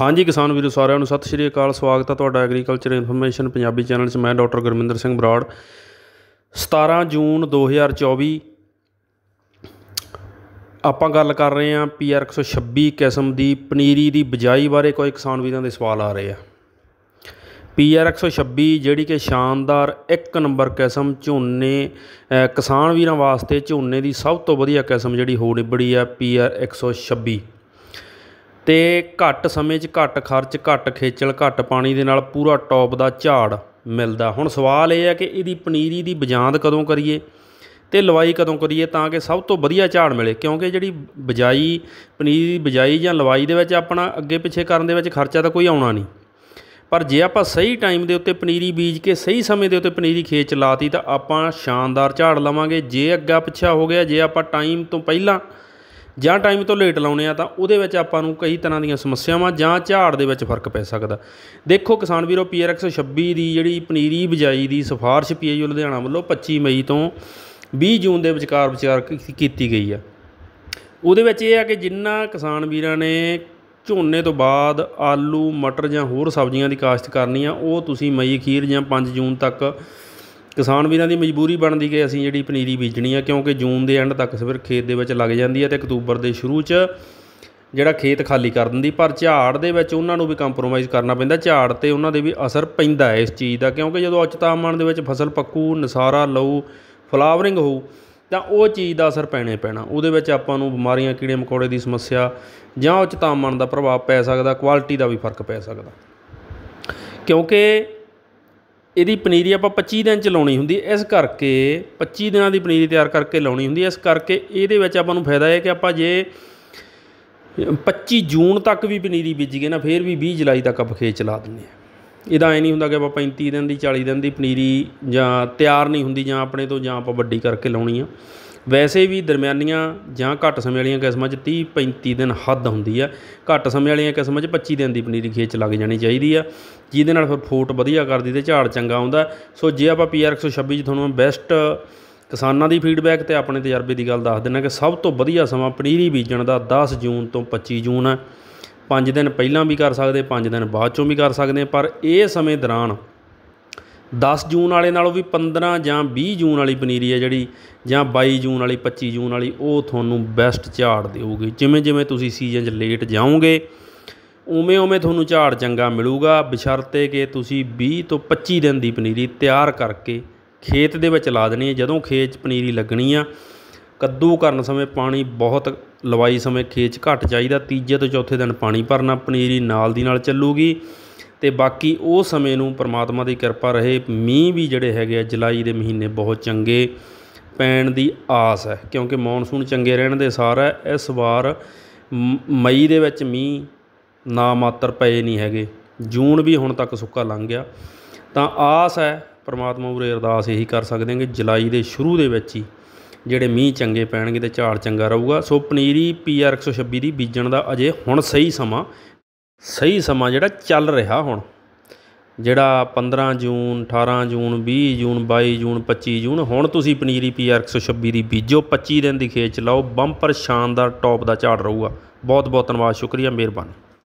ਹਾਂਜੀ ਕਿਸਾਨ ਵੀਰੋ ਸਾਰਿਆਂ ਨੂੰ ਸਤਿ ਸ਼੍ਰੀ ਅਕਾਲ ਸਵਾਗਤ ਹੈ ਤੁਹਾਡਾ ਐਗਰੀਕਲਚਰ ਇਨਫੋਰਮੇਸ਼ਨ ਪੰਜਾਬੀ ਚੈਨਲ 'ਚ ਮੈਂ ਡਾਕਟਰ ਗੁਰਮਿੰਦਰ ਸਿੰਘ ਬਰਾੜ 17 ਜੂਨ 2024 ਆਪਾਂ ਗੱਲ ਕਰ ਰਹੇ ਹਾਂ ਪੀਆਰ 126 ਕਿਸਮ ਦੀ ਪਨੀਰੀ ਦੀ ਬਜਾਈ ਬਾਰੇ ਕੋਈ ਕਿਸਾਨ ਵੀਰਾਂ ਦੇ ਸਵਾਲ ਆ ਰਹੇ ਆ ਪੀਆਰ 126 ਜਿਹੜੀ ਕਿ ਸ਼ਾਨਦਾਰ ਇੱਕ ਨੰਬਰ ਕਿਸਮ ਝੋਨੇ ਕਿਸਾਨ ਵੀਰਾਂ ਵਾਸਤੇ ਝੋਨੇ ਦੀ ਸਭ ਤੋਂ ਵਧੀਆ ਕਿਸਮ ਜਿਹੜੀ ਹੋ ਨਿਬੜੀ ਆ ਪੀਆਰ 126 ਤੇ ਘੱਟ ਸਮੇਂ 'ਚ ਘੱਟ ਖਰਚ ਘੱਟ ਖੇਚਲ ਘੱਟ ਪਾਣੀ ਦੇ ਨਾਲ ਪੂਰਾ ਟੌਪ ਦਾ ਝਾੜ ਮਿਲਦਾ ਹੁਣ ਸਵਾਲ ਇਹ ਹੈ ਕਿ ਇਹਦੀ ਪਨੀਰੀ ਦੀ ਬਜਾਂਦ ਕਦੋਂ ਕਰੀਏ ਤੇ ਲਵਾਈ ਕਦੋਂ ਕਰੀਏ ਤਾਂ ਕਿ ਸਭ ਤੋਂ ਵਧੀਆ ਝਾੜ ਮਿਲੇ ਕਿਉਂਕਿ ਜਿਹੜੀ ਬਜਾਈ ਪਨੀਰੀ ਦੀ ਬਜਾਈ ਜਾਂ ਲਵਾਈ ਦੇ ਵਿੱਚ ਆਪਣਾ ਅੱਗੇ ਪਿੱਛੇ ਕਰਨ ਦੇ ਵਿੱਚ ਖਰਚਾ ਤਾਂ ਕੋਈ ਆਉਣਾ ਨਹੀਂ ਪਰ ਜੇ ਆਪਾਂ ਸਹੀ ਟਾਈਮ ਦੇ ਉੱਤੇ ਪਨੀਰੀ ਬੀਜ ਕੇ ਸਹੀ ਸਮੇਂ ਦੇ ਉੱਤੇ ਪਨੀਰੀ ਖੇਤ ਚ ਲਾਤੀ ਤਾਂ ਆਪਾਂ ਸ਼ਾਨਦਾਰ ਝਾੜ ਲਵਾਂਗੇ ਜੇ ਅੱਗਾ ਪਿੱਛਾ ਹੋ ਗਿਆ ਜੇ ਆਪਾਂ ਟਾਈਮ ਤੋਂ ਪਹਿਲਾਂ ਜਾਂ ਟਾਈਮ ਤੋਂ ਲੇਟ ਲਾਉਣੇ ਆ ਤਾਂ ਉਹਦੇ ਵਿੱਚ ਆਪਾਂ ਨੂੰ ਕਈ ਤਰ੍ਹਾਂ ਦੀਆਂ ਸਮੱਸਿਆਵਾਂ ਜਾਂ ਝਾੜ ਦੇ ਵਿੱਚ ਫਰਕ ਪੈ ਸਕਦਾ ਦੇਖੋ ਕਿਸਾਨ ਵੀਰੋ ਪੀਆਰਐਕਸ 26 ਦੀ ਜਿਹੜੀ ਪਨੀਰੀ ਬਜਾਈ ਦੀ ਸਿਫਾਰਿਸ਼ ਪੀਏਯੂ ਲੁਧਿਆਣਾ ਵੱਲੋਂ 25 ਮਈ ਤੋਂ 20 ਜੂਨ ਦੇ ਵਿਚਕਾਰ ਵਿਚਾਰ ਕੀਤੀ ਗਈ ਆ ਉਹਦੇ ਵਿੱਚ ਇਹ ਆ ਕਿ ਜਿੰਨਾ ਕਿਸਾਨ ਵੀਰਾਂ ਨੇ ਝੋਨੇ ਤੋਂ ਬਾਅਦ ਆਲੂ ਮਟਰ ਜਾਂ ਹੋਰ ਸਬਜ਼ੀਆਂ ਦੀ ਕਾਸ਼ਤ ਕਰਨੀ ਆ ਉਹ ਤੁਸੀਂ ਮਈ ਅਖੀਰ ਜਾਂ 5 ਜੂਨ ਤੱਕ ਕਿਸਾਨ ਵੀਰਾਂ ਦੀ ਮਜਬੂਰੀ ਬਣਦੀ ਕਿ ਅਸੀਂ ਜਿਹੜੀ ਪਨੀਰੀ ਬੀਜਣੀ ਆ ਕਿਉਂਕਿ ਜੂਨ ਦੇ ਐਂਡ ਤੱਕ ਸਿਰ ਖੇਤ ਦੇ ਵਿੱਚ ਲੱਗ ਜਾਂਦੀ ਹੈ ਤੇ ਅਕਤੂਬਰ ਦੇ ਸ਼ੁਰੂ 'ਚ ਜਿਹੜਾ ਖੇਤ ਖਾਲੀ ਕਰ ਦਿੰਦੀ ਪਰ ਝਾੜ ਦੇ ਵਿੱਚ ਉਹਨਾਂ ਨੂੰ ਵੀ ਕੰਪਰੋਮਾਈਜ਼ ਕਰਨਾ ਪੈਂਦਾ ਝਾੜ ਤੇ ਉਹਨਾਂ ਦੇ ਵੀ ਅਸਰ ਪੈਂਦਾ ਹੈ ਇਸ ਚੀਜ਼ ਦਾ ਕਿਉਂਕਿ ਜਦੋਂ ਉੱਚ ਤਾਪਮਾਨ ਦੇ ਵਿੱਚ ਫਸਲ ਪੱਕੂ ਨਸਾਰਾ ਲਊ ਫਲਾਵਰਿੰਗ ਹੋਊ ਤਾਂ ਉਹ ਚੀਜ਼ ਦਾ ਅਸਰ ਪੈਣੇ ਪੈਣਾ ਉਹਦੇ ਵਿੱਚ ਆਪਾਂ ਨੂੰ ਬਿਮਾਰੀਆਂ ਕੀੜੇ ਮਕੌੜੇ ਦੀ ਸਮੱਸਿਆ ਜਾਂ ਉੱਚ ਤਾਪਮਾਨ ਦਾ ਪ੍ਰਭਾਵ ਪੈ ਸਕਦਾ ਕੁਆਲਿਟੀ ਦਾ ਵੀ ਫਰਕ ਪੈ ਸਕਦਾ ਕਿਉਂਕਿ ਇਹਦੀ ਪਨੀਰੀ ਆਪਾਂ 25 ਦਿਨ ਚ ਲਾਉਣੀ ਹੁੰਦੀ ਇਸ ਕਰਕੇ 25 ਦਿਨਾਂ ਦੀ ਪਨੀਰੀ ਤਿਆਰ ਕਰਕੇ ਲਾਉਣੀ ਹੁੰਦੀ ਇਸ ਕਰਕੇ ਇਹਦੇ ਵਿੱਚ ਆਪਾਂ ਨੂੰ ਫਾਇਦਾ ਹੈ ਕਿ ਆਪਾਂ ਜੇ 25 ਜੂਨ ਤੱਕ ਵੀ ਪਨੀਰੀ ਬੀਜੀਏ ਨਾ ਫੇਰ ਵੀ 20 ਜੁਲਾਈ ਤੱਕ ਆਪਾਂ ਖੇਤ ਚਲਾ ਦਿੰਦੇ ਆ ਇਹਦਾ ਐ ਨਹੀਂ ਹੁੰਦਾ ਕਿ ਆਪਾਂ 35 ਦਿਨ ਦੀ 40 ਦਿਨ ਦੀ ਪਨੀਰੀ ਜਾਂ ਤਿਆਰ ਨਹੀਂ ਹੁੰਦੀ ਜਾਂ ਆਪਣੇ ਤੋਂ ਜਾਂ ਆਪਾਂ ਵੱਡੀ ਕਰਕੇ ਲਾਉਣੀ ਆ ਵੈਸੇ ਵੀ ਦਰਮਿਆਨੀਆਂ ਜਾਂ ਘੱਟ ਸਮੇਂ ਵਾਲੀਆਂ ਕਿਸਮਾਂ 'ਚ 30 35 ਦਿਨ ਹੱਦ ਹੁੰਦੀ ਆ ਘੱਟ ਸਮੇਂ ਵਾਲੀਆਂ ਕਿਸਮਾਂ 'ਚ 25 ਦਿਨ ਦੀ ਪਨੀਰੀ ਖੇਚ ਲੱਗ ਜਾਣੀ ਚਾਹੀਦੀ ਆ ਜਿਹਦੇ ਨਾਲ ਫਿਰ ਫੋਟ ਵਧੀਆ ਕਰਦੀ ਤੇ ਝਾੜ ਚੰਗਾ ਆਉਂਦਾ ਸੋ ਜੇ ਆਪਾਂ ਪੀਆਰ 126 'ਚ ਤੁਹਾਨੂੰ ਬੈਸਟ ਕਿਸਾਨਾਂ ਦੀ ਫੀਡਬੈਕ ਤੇ ਆਪਣੇ ਤਜਰਬੇ ਦੀ ਗੱਲ ਦੱਸ ਦਿੰਨਾ ਕਿ ਸਭ ਤੋਂ ਵਧੀਆ ਸਮਾਂ ਪਨੀਰੀ ਬੀਜਣ ਦਾ 10 ਜੂਨ ਤੋਂ 25 ਜੂਨ ਹੈ 5 ਦਿਨ ਪਹਿਲਾਂ ਵੀ ਕਰ ਸਕਦੇ 5 ਦਿਨ ਬਾਅਦ ਚੋਂ ਵੀ ਕਰ ਸਕਦੇ ਪਰ ਇਹ ਸਮੇਂ ਦੌਰਾਨ 10 ਜੂਨ ਵਾਲੇ ਨਾਲੋਂ ਵੀ 15 ਜਾਂ 20 ਜੂਨ ਵਾਲੀ ਪਨੀਰੀ ਹੈ ਜਿਹੜੀ ਜਾਂ 22 ਜੂਨ ਵਾਲੀ 25 ਜੂਨ ਵਾਲੀ ਉਹ ਤੁਹਾਨੂੰ ਬੈਸਟ ਝਾੜ ਦੇਊਗੀ ਜਿਵੇਂ ਜਿਵੇਂ ਤੁਸੀਂ ਸੀਜ਼ਨ 'ਚ ਲੇਟ ਜਾਓਗੇ ਉਵੇਂ ਉਵੇਂ ਤੁਹਾਨੂੰ ਝਾੜ ਚੰਗਾ ਮਿਲੂਗਾ ਬਿਸ਼ਰਤੇ ਕਿ ਤੁਸੀਂ 20 ਤੋਂ 25 ਦਿਨ ਦੀ ਪਨੀਰੀ ਤਿਆਰ ਕਰਕੇ ਖੇਤ ਦੇ ਵਿੱਚ ਲਾ ਦੇਣੀ ਹੈ ਜਦੋਂ ਖੇਤ 'ਚ ਪਨੀਰੀ ਲੱਗਣੀ ਆ ਕੱਦੂ ਕਰਨ ਸਮੇਂ ਪਾਣੀ ਬਹੁਤ ਲਵਾਈ ਸਮੇਂ ਖੇਤ 'ਚ ਘੱਟ ਚਾਹੀਦਾ ਤੀਜੇ ਤੋਂ ਚੌਥੇ ਦਿਨ ਪਾਣੀ ਭਰਨਾ ਪਨੀਰੀ ਨਾਲ ਦੀ ਨਾਲ ਚੱਲੂਗੀ ਤੇ ਬਾਕੀ ਉਹ ਸਮੇਂ ਨੂੰ ਪਰਮਾਤਮਾ ਦੀ ਕਿਰਪਾ ਰਹੇ ਮੀਂਹ ਵੀ ਜਿਹੜੇ ਹੈਗੇ ਆ ਜੁਲਾਈ ਦੇ ਮਹੀਨੇ ਬਹੁਤ ਚੰਗੇ ਪੈਣ ਦੀ ਆਸ ਹੈ ਕਿਉਂਕਿ ਮੌਨਸੂਨ ਚੰਗੇ ਰਹਿਣ ਦੇ ਸਾਰ ਹੈ ਇਸ ਵਾਰ ਮਈ ਦੇ ਵਿੱਚ ਮੀਂਹ ਨਾ ਮਾਤਰ ਪਏ ਨਹੀਂ ਹੈਗੇ ਜੂਨ ਵੀ ਹੁਣ ਤੱਕ ਸੁੱਕਾ ਲੰਘ ਗਿਆ ਤਾਂ ਆਸ ਹੈ ਪਰਮਾਤਮਾ ਉਰੇ ਅਰਦਾਸ ਇਹੀ ਕਰ ਸਕਦੇ ਹਾਂ ਕਿ ਜੁਲਾਈ ਦੇ ਸ਼ੁਰੂ ਦੇ ਵਿੱਚ ਹੀ ਜਿਹੜੇ ਮੀਂਹ ਚੰਗੇ ਪੈਣਗੇ ਤੇ ਝਾੜ ਚੰਗਾ ਰਹੂਗਾ ਸੋ ਪਨੀਰੀ ਪੀਆਰ 126 ਦੀ ਬੀਜਣ ਦਾ ਅਜੇ ਹੁਣ ਸਹੀ ਸਮਾਂ ਸਹੀ ਸਮਾਂ ਜਿਹੜਾ ਚੱਲ ਰਿਹਾ ਹੁਣ ਜਿਹੜਾ 15 ਜੂਨ 18 ਜੂਨ 20 ਜੂਨ 22 ਜੂਨ 25 ਜੂਨ ਹੁਣ ਤੁਸੀਂ ਪਨੀਰੀ ਪੀਆਰ 126 ਦੀ ਬੀਜੋ 25 ਦਿਨ ਦੀ ਖੇਚ ਲਾਓ ਬੰਪਰ ਸ਼ਾਨਦਾਰ ਟੌਪ ਦਾ ਝਾੜ ਰਹੂਗਾ ਬਹੁਤ ਬਹੁਤ ਧੰਨਵਾਦ ਸ਼ੁਕਰੀਆ ਮਿਹਰਬਾਨੀ